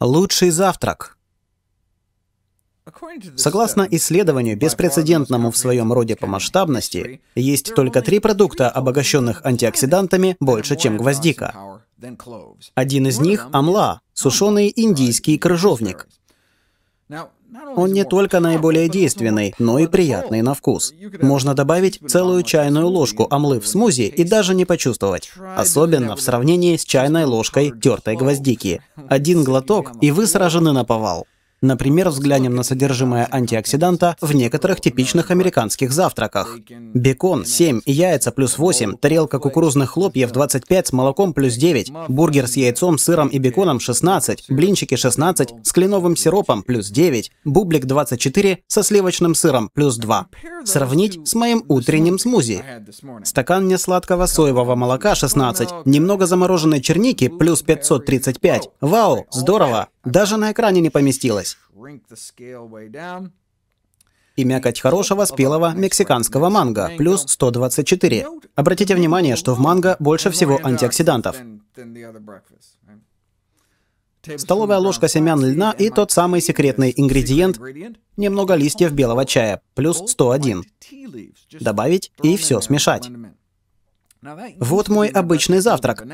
Лучший завтрак. Согласно исследованию, беспрецедентному в своем роде по масштабности, есть только три продукта, обогащенных антиоксидантами больше, чем гвоздика. Один из них – амла, сушеный индийский крыжовник – он не только наиболее действенный, но и приятный на вкус. Можно добавить целую чайную ложку амлы в смузи и даже не почувствовать. Особенно в сравнении с чайной ложкой тертой гвоздики. Один глоток, и вы сражены на повал. Например, взглянем на содержимое антиоксиданта в некоторых типичных американских завтраках. Бекон 7, яйца плюс 8, тарелка кукурузных хлопьев 25 с молоком плюс 9, бургер с яйцом, сыром и беконом 16, блинчики 16 с кленовым сиропом плюс 9, бублик 24 со сливочным сыром плюс 2. Сравнить с моим утренним смузи. Стакан несладкого соевого молока 16, немного замороженной черники плюс 535. Вау, здорово! Даже на экране не поместилось понравилось. И мякоть хорошего спелого мексиканского манго, плюс 124. Обратите внимание, что в манго больше всего антиоксидантов. Столовая ложка семян льна и тот самый секретный ингредиент – немного листьев белого чая, плюс 101. Добавить и все смешать. Вот мой обычный завтрак.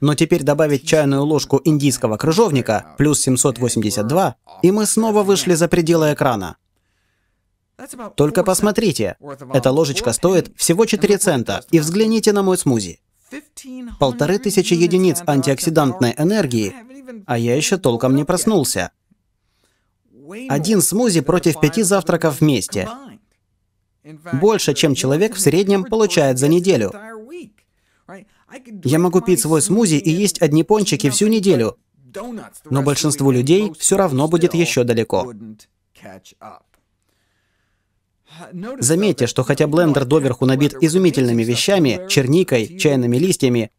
Но теперь добавить чайную ложку индийского крыжовника, плюс 782, и мы снова вышли за пределы экрана. Только посмотрите, эта ложечка стоит всего 4 цента, и взгляните на мой смузи. Полторы тысячи единиц антиоксидантной энергии, а я еще толком не проснулся. Один смузи против пяти завтраков вместе. Больше, чем человек в среднем получает за неделю. Я могу пить свой смузи и есть одни пончики всю неделю, но большинству людей все равно будет еще далеко. Заметьте, что хотя блендер доверху набит изумительными вещами, черникой, чайными листьями,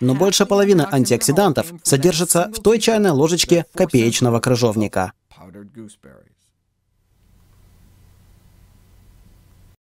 но больше половины антиоксидантов содержится в той чайной ложечке копеечного крыжовника.